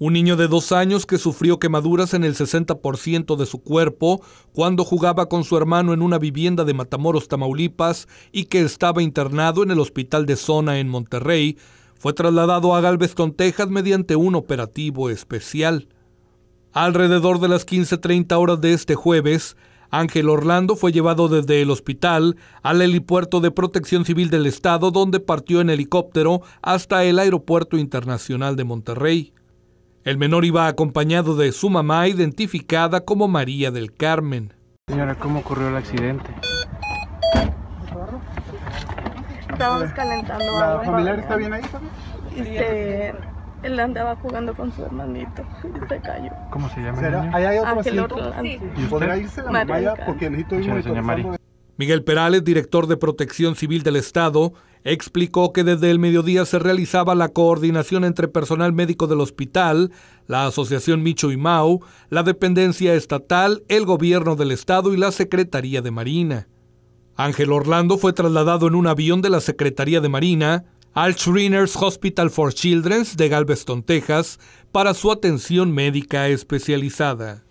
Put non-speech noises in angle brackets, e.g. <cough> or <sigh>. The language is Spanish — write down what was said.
Un niño de dos años que sufrió quemaduras en el 60% de su cuerpo cuando jugaba con su hermano en una vivienda de Matamoros, Tamaulipas, y que estaba internado en el hospital de zona en Monterrey, fue trasladado a Galveston, Texas, mediante un operativo especial. Alrededor de las 15.30 horas de este jueves, Ángel Orlando fue llevado desde el hospital al helipuerto de protección civil del estado, donde partió en helicóptero hasta el aeropuerto internacional de Monterrey. El menor iba acompañado de su mamá, identificada como María del Carmen. Señora, ¿cómo ocurrió el accidente? Estábamos calentando agua. ¿La familiar está bien ahí también? Él andaba jugando con su hermanito <laughs> y se cayó. ¿Cómo se llama? el ¿Ahí hay otro Ángel ah, ¿Y ¿Podrá irse la mamá ya? Porque Miguel Perales, director de Protección Civil del Estado, explicó que desde el mediodía se realizaba la coordinación entre personal médico del hospital, la Asociación Micho y Mau, la dependencia estatal, el gobierno del estado y la Secretaría de Marina. Ángel Orlando fue trasladado en un avión de la Secretaría de Marina al Shriners Hospital for Children's de Galveston, Texas, para su atención médica especializada.